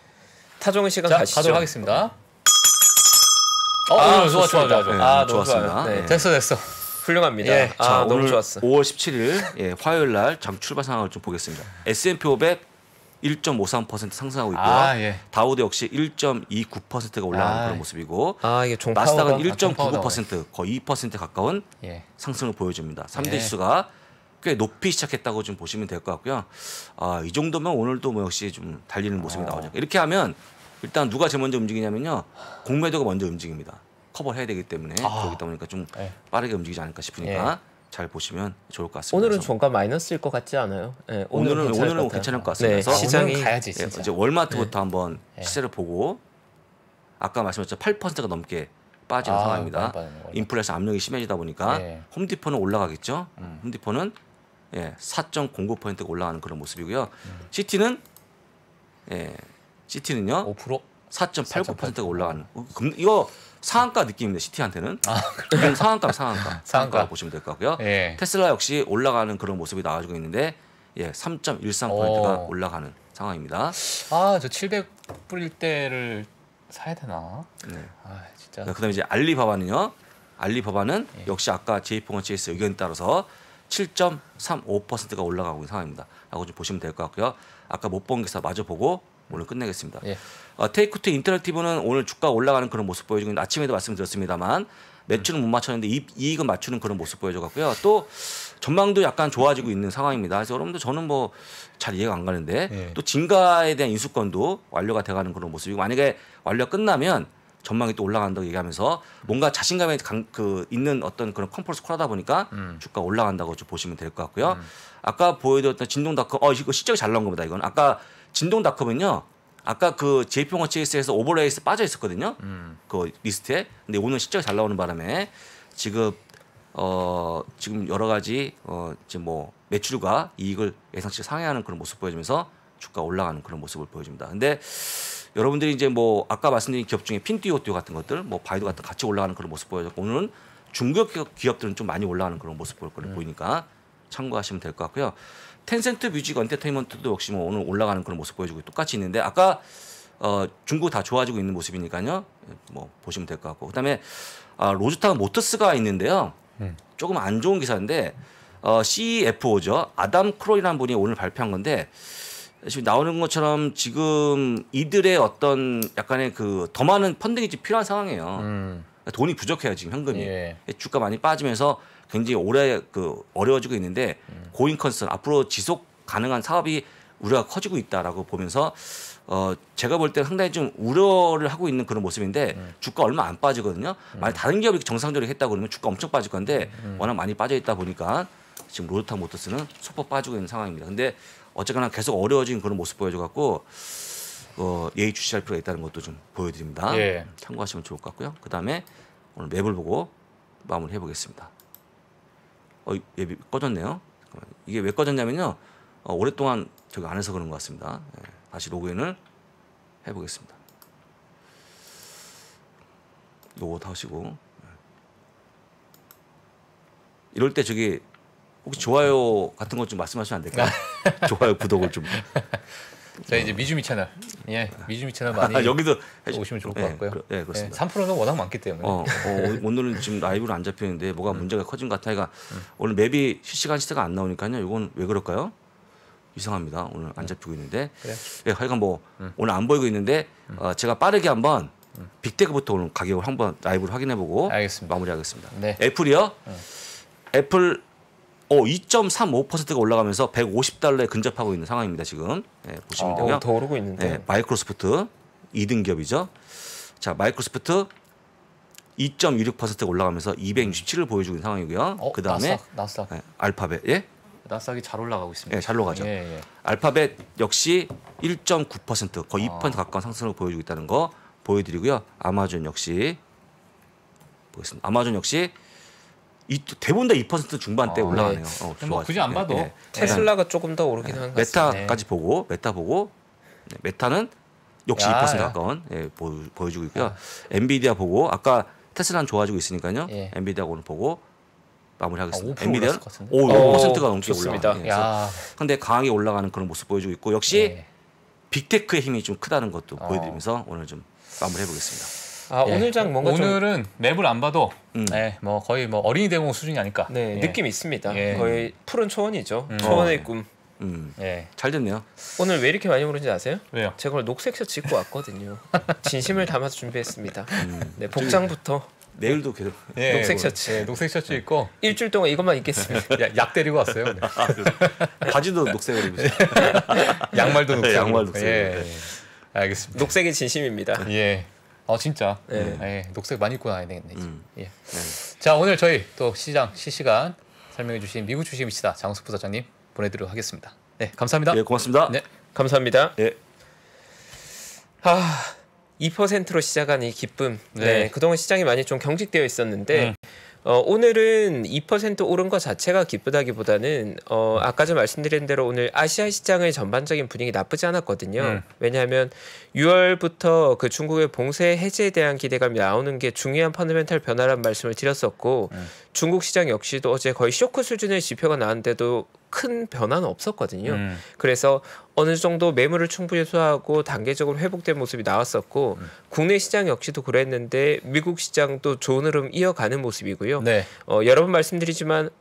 타종의 시간 자, 가시죠. 가도록 하겠습니다. 어, 아, 좋아, 좋아, 좋아, 좋아. 네, 아, 너무 좋았습니다. 좋아요. 됐어, 됐어. 훌륭합니다. 예. 아, 자, 너무 오늘 좋았어. 5월 17일 예, 화요일 날 장 출발 상황을 좀 보겠습니다. S&P 500 1.53% 상승하고 있고요. 아, 예. 다우도 역시 1.29%가 올라가는 아, 그런 예. 모습이고 아, 나스닥은 1.99% 아, 거의 2% 가까운 예. 상승을 보여줍니다. 3대 지수가 예. 꽤 높이 시작했다고 좀 보시면 될 것 같고요. 아, 이 정도면 오늘도 뭐 역시 좀 달리는 모습이 어. 나오죠. 이렇게 하면 일단 누가 제일 먼저 움직이냐면요. 공매도가 먼저 움직입니다. 커버 해야 되기 때문에 아. 그렇기 때문에 좀 예. 빠르게 움직이지 않을까 싶으니까 잘 보시면 좋을 것 같습니다. 오늘은 종가 마이너스일 것 같지 않아요? 네, 오늘은 오늘은 괜찮을, 오늘은 괜찮을 것 같습니다. 네, 시장이 가야지 예, 이제 월마트부터 네. 한번 네. 시세를 보고 아까 말씀드렸죠 8%가 넘게 빠지는 아, 상황입니다. 인플레이션 압력이 심해지다 보니까 네. 홈디포는 올라가겠죠. 음. 홈디포는 예, 4.09%가 올라가는 그런 모습이고요. 음. 시티는 예, 시티는요 5% 4.89%가 4.8%. 올라가는 어, 금, 이거 상한가 느낌인데 시티한테는 아, 그래 상한가 상한가 상한가 보시면 될 것같고요 예. 테슬라 역시 올라가는 그런 모습이 나와주고 있는데 예, 3.13 어. 포인트가 올라가는 상황입니다. 아, 저700 뿌릴 때를 사야 되나? 네. 아, 진짜. 네, 그다음에 이제 알리바바는요. 알리바바는 예. 역시 아까 제이펑원 체이스 의견 에 따라서 7.35%가 올라가고 있는 상황입니다. 라고 좀 보시면 될 것 같고요. 아까 못 본 기사 마저 보고 오늘 끝내겠습니다. 예. 어, 테이크투 인터랙티브는 오늘 주가 올라가는 그런 모습 보여주고 있는데 아침에도 말씀드렸습니다만 매출은 못 맞췄는데 이익은 맞추는 그런 모습 보여줘갖고요. 또 전망도 약간 좋아지고 있는 상황입니다. 그래서 여러분들 저는 뭐 잘 이해가 안 가는데 예. 또증가에 대한 인수권도 완료가 돼가는 그런 모습이고 만약에 완료 끝나면 전망이 또 올라간다고 얘기하면서 뭔가 자신감이 강, 그 있는 어떤 그런 컴포스 콜하다 보니까 음. 주가 올라간다고 좀 보시면 될 것 같고요. 음. 아까 보여드렸던 진동닷컴, 어 이거 실적이 잘 나온 겁니다. 이건 아까 진동닷컴은요. 아까 그제 JP 모치에서 오버레이스 빠져 있었거든요. 음. 그 리스트에. 근데 오늘 실적이 잘 나오는 바람에 지금 어 지금 여러 가지 어 지금 뭐 매출과 이익을 예상치 상회하는 그런 모습 보여주면서 주가 올라가는 그런 모습을 보여줍니다. 근데 여러분들이 이제 뭐 아까 말씀드린 기업 중에 핀티오티오 같은 것들, 뭐 바이도 같은 같이 올라가는 그런 모습 보여줬고 오늘은 중국 기업들은 좀 많이 올라가는 그런 모습 볼 거를 음. 보이니까 참고하시면 될 것 같고요. 텐센트 뮤직 엔터테인먼트도 역시 뭐 오늘 올라가는 그런 모습 보여주고 똑같이 있는데 아까 어, 중국 다 좋아지고 있는 모습이니까요. 뭐 보시면 될 것 같고 그다음에 아, 로즈타 운 모터스가 있는데요. 네. 조금 안 좋은 기사인데 어, CFO죠 아담 크로이라는 분이 오늘 발표한 건데 지금 나오는 것처럼 지금 이들의 어떤 약간의 그 더 많은 펀딩이 필요한 상황이에요. 음. 돈이 부족해요 지금 현금이 예. 주가 많이 빠지면서 굉장히 오래 그 어려워지고 있는데 고인 컨슨 앞으로 지속 가능한 사업이 우려가 커지고 있다라고 보면서 어 제가 볼 때 상당히 좀 우려를 하고 있는 그런 모습인데 음. 주가 얼마 안 빠지거든요. 음. 만약 다른 기업이 정상적으로 했다 그러면 주가 엄청 빠질 건데 음. 워낙 많이 빠져 있다 보니까 지금 로드타 모터스는 소폭 빠지고 있는 상황입니다. 근데 어쨌거나 계속 어려워진 그런 모습 보여줘 갖고 어 예의 주시할 필요가 있다는 것도 좀 보여드립니다. 예. 참고하시면 좋을 것 같고요. 그다음에 오늘 맵을 보고 마무리해 보겠습니다. 어, 예, 꺼졌네요. 이게 왜 꺼졌냐면요. 어, 오랫동안 저기 안 해서 그런 것 같습니다. 예, 다시 로그인을 해보겠습니다. 로그아웃 하시고 예. 이럴 때 저기 혹시 좋아요 같은 것 좀 말씀하시면 안 될까요? 좋아요 구독을 좀 자 이제 미주미 채널, 예, 미주미 채널 많이 아, 여기도 오시면 좋을 것 예, 같고요. 그, 예, 그렇습니다. 3%는 워낙 많기 때문에. 어, 어, 오늘은 지금 라이브로 안잡혀있는데 뭐가 음. 문제가 커진 것 같아요. 그러니까 음. 오늘 맵이 실시간 시세가 안 나오니까요. 이건 왜 그럴까요? 이상합니다. 오늘 안 네. 잡히고 있는데. 그래. 예, 하여간 뭐 음. 오늘 안 보이고 있는데 음. 어, 제가 빠르게 한번 빅테크부터 오늘 가격을 한번 라이브로 확인해보고 알겠습니다. 마무리하겠습니다. 네. 애플이요? 애플 어, 2.35%가 올라가면서 150달러에 근접하고 있는 상황입니다. 지금 예, 보시면 아, 되고요. 어, 더 오르고 있는데. 예, 마이크로소프트 2등 기업이죠. 자, 마이크로소프트 2.26%가 올라가면서 267을 보여주고 있는 상황이고요. 어, 그다음에 나스닥, 나스닥. 예, 알파벳 예? 나스닥이 잘 올라가고 있습니다. 예, 잘 올라가죠. 예, 예. 알파벳 역시 1.9% 거의 아. 2% 가까운 상승을 보여주고 있다는 거 보여드리고요. 아마존 역시 보겠습니다. 아마존 역시 이, 대본 다2% 중반대 아, 올라가네요. 네. 어, 뭐 굳이 안 봐도 예, 예. 네. 테슬라가 네. 조금 더 오르긴 한것 같습니다. 메타까지 네. 보고 메타 보고 네, 메타는 역시 야, 2% 야. 가까운 예, 보여, 주고 있고요. 야. 아. 엔비디아 보고 아까 테슬라는 좋아지고 있으니까요. 예. 엔비디아 오늘 보고 마무리하겠습니다. 아, 엔비디아는 오, 어, 트가 넘게 올라갑니다. 예, 그런데 강하게 올라가는 그런 모습 보여주고 있고 역시 빅테크의 힘이 좀 크다는 것도 어. 보여드리면서 오늘 좀 마무리해보겠습니다. 아 예. 오늘 장 뭔가 오늘은 좀... 맵을 안 봐도 음. 네, 뭐 거의 뭐 어린이 대공 수준이 아닐까. 네, 예. 느낌이 있습니다. 예. 거의 푸른 초원이죠. 음. 초원의 어. 꿈. 음. 예. 잘 됐네요. 오늘 왜 이렇게 많이 부른지 아세요? 왜요? 제가 오늘 녹색 셔츠 입고 왔거든요. 진심을 담아서 준비했습니다. 음. 네, 복장부터 내일도 계속 예, 녹색 셔츠 예, 녹색 셔츠 입고 일주일 동안 이것만 입겠습니다 약 데리고 왔어요 아, 바지도 녹색으로 입으세요 양말도 네, 녹색 네, 양말 녹색 예. 네. 알겠습니다 녹색이 진심입니다 예아 진짜. 예. 예. 녹색 많이 입고 나야 되겠네. 음. 예. 네. 자 오늘 저희 또 시장 실시간 설명해주신 미국 주식 미치다 장수 부사장님 보내드리도록 하겠습니다. 네 감사합니다. 예 고맙습니다. 네 감사합니다. 예. 아 2%로 시작한 이 기쁨. 네. 네. 그동안 시장이 많이 좀 경직되어 있었는데. 음. 어, 오늘은 2% 오른 것 자체가 기쁘다기보다는 어, 아까 좀 말씀드린 대로 오늘 아시아 시장의 전반적인 분위기 나쁘지 않았거든요. 음. 왜냐하면 6월부터 그 중국의 봉쇄 해제에 대한 기대감이 나오는 게 중요한 펀드멘탈 변화란 말씀을 드렸었고 음. 중국 시장 역시도 어제 거의 쇼크 수준의 지표가 나왔는데도 큰 변화는 없었거든요. 음. 그래서 어느 정도 매물을 충분히 소화하고 단계적으로 회복된 모습이 나왔었고 음. 국내 시장 역시도 그랬는데 미국 시장도 좋은 흐름 이어가는 모습이고요. 네. 어, 여러 번 말씀드리지만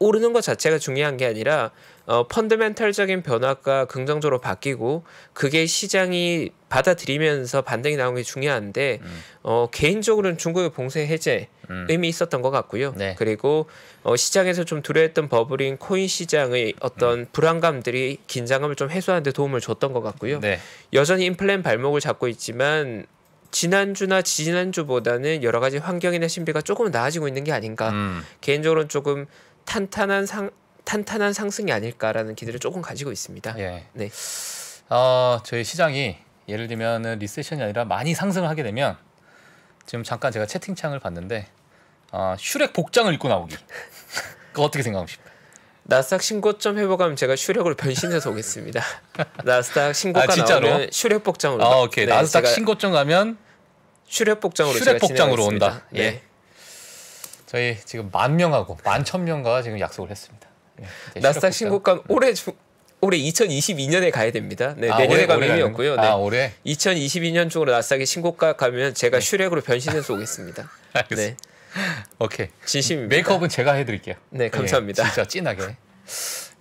오르는 것 자체가 중요한 게 아니라 어, 펀드멘탈적인 변화가 긍정적으로 바뀌고 그게 시장이 받아들이면서 반등이 나온 게 중요한데 음. 어, 개인적으로는 중국의 봉쇄 해제 음. 의미 있었던 것 같고요. 네. 그리고 어, 시장에서 좀 두려했던 버블인 코인 시장의 어떤 음. 불안감들이 긴장감을 좀 해소하는 데 도움을 줬던 것 같고요. 네. 여전히 인플랜 발목을 잡고 있지만 지난주나 지난주보다는 여러 가지 환경이나 신비가 조금 나아지고 있는 게 아닌가. 음. 개인적으로는 조금 탄탄한 상, 탄탄한 상승이 아닐까라는 기대를 조금 가지고 있습니다. 예. 네. 어, 저희 시장이 예를 들면 리세션이 아니라 많이 상승을 하게 되면 지금 잠깐 제가 채팅창을 봤는데 어, 슈렉 복장을 입고 나오기. 그거 어떻게 생각하십니까? 나스닥 신고점 회복하면 제가 슈렉으로 변신해서 오겠습니다. 나스닥 신고가 아, 나오면 슈렉 복장으로. 아, 오케이. 네, 나스닥 신고점 가면 슈렉 복장으로 슈렉 복장으로 온다. 예. 저희 지금 만 명하고 만 천 명과 지금 약속을 했습니다. 예, 나스닥 신고가 네. 올해 중 올해 2022년에 가야 됩니다. 네, 아, 내년에 가면 없고요. 아, 네. 아, 올해? 2022년 중으로 나스닥의 신고가 가면 제가 네. 슈렉으로 변신해서 오겠습니다. 네. 오케이. 진심입니다. 메이크업은 제가 해드릴게요. 네, 예, 감사합니다. 예, 진짜 찐하게.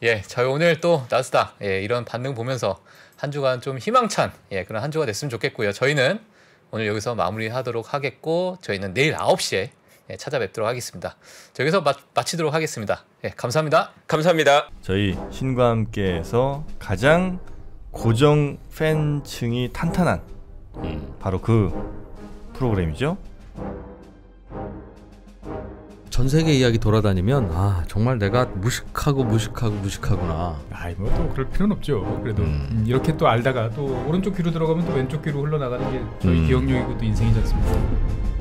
예, 저희 오늘 또 나스닥 예, 이런 반응 보면서 한 주간 좀 희망찬 예, 그런 한 주가 됐으면 좋겠고요. 저희는 오늘 여기서 마무리하도록 하겠고 저희는 내일 9시에 예, 찾아뵙도록 하겠습니다. 저기서 마, 마치도록 하겠습니다. 예, 감사합니다. 감사합니다. 저희 신과 함께에서 가장 고정 팬층이 탄탄한 음. 바로 그 프로그램이죠. 전 세계 이야기 돌아다니면 아 정말 내가 무식하고 무식하고 무식하구나. 아이 뭐 또 그럴 필요는 없죠. 그래도 음. 음. 이렇게 또 알다가 또 오른쪽 귀로 들어가면 또 왼쪽 귀로 흘러나가는 게 저희 음. 기억력이고 또 인생이지 않습니까?